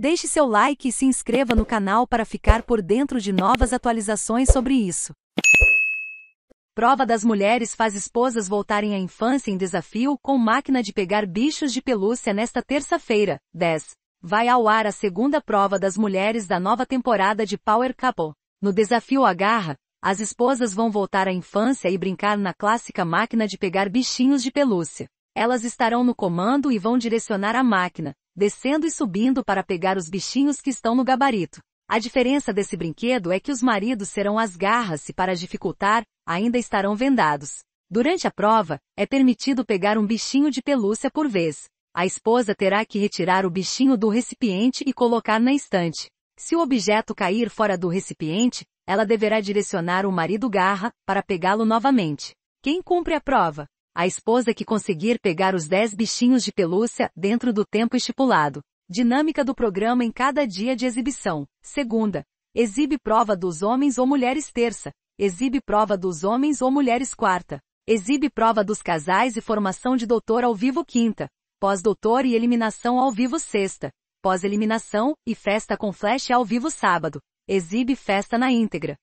Deixe seu like e se inscreva no canal para ficar por dentro de novas atualizações sobre isso. Prova das mulheres faz esposas voltarem à infância em desafio com máquina de pegar bichos de pelúcia nesta terça-feira, 10. Vai ao ar a segunda prova das mulheres da nova temporada de Power Couple. No desafio Agarra, as esposas vão voltar à infância e brincar na clássica máquina de pegar bichinhos de pelúcia. Elas estarão no comando e vão direcionar a máquina, descendo e subindo para pegar os bichinhos que estão no gabarito. A diferença desse brinquedo é que os maridos serão as garras e para dificultar, ainda estarão vendados. Durante a prova, é permitido pegar um bichinho de pelúcia por vez. A esposa terá que retirar o bichinho do recipiente e colocar na estante. Se o objeto cair fora do recipiente, ela deverá direcionar o marido garra para pegá-lo novamente. Quem cumpre a prova a esposa que conseguir pegar os 10 bichinhos de pelúcia dentro do tempo estipulado. Dinâmica do programa em cada dia de exibição. Segunda, exibe prova dos homens ou mulheres terça, exibe prova dos homens ou mulheres quarta, exibe prova dos casais e formação de doutor ao vivo quinta, pós-doutor e eliminação ao vivo sexta, pós-eliminação e festa com flash ao vivo sábado, exibe festa na íntegra,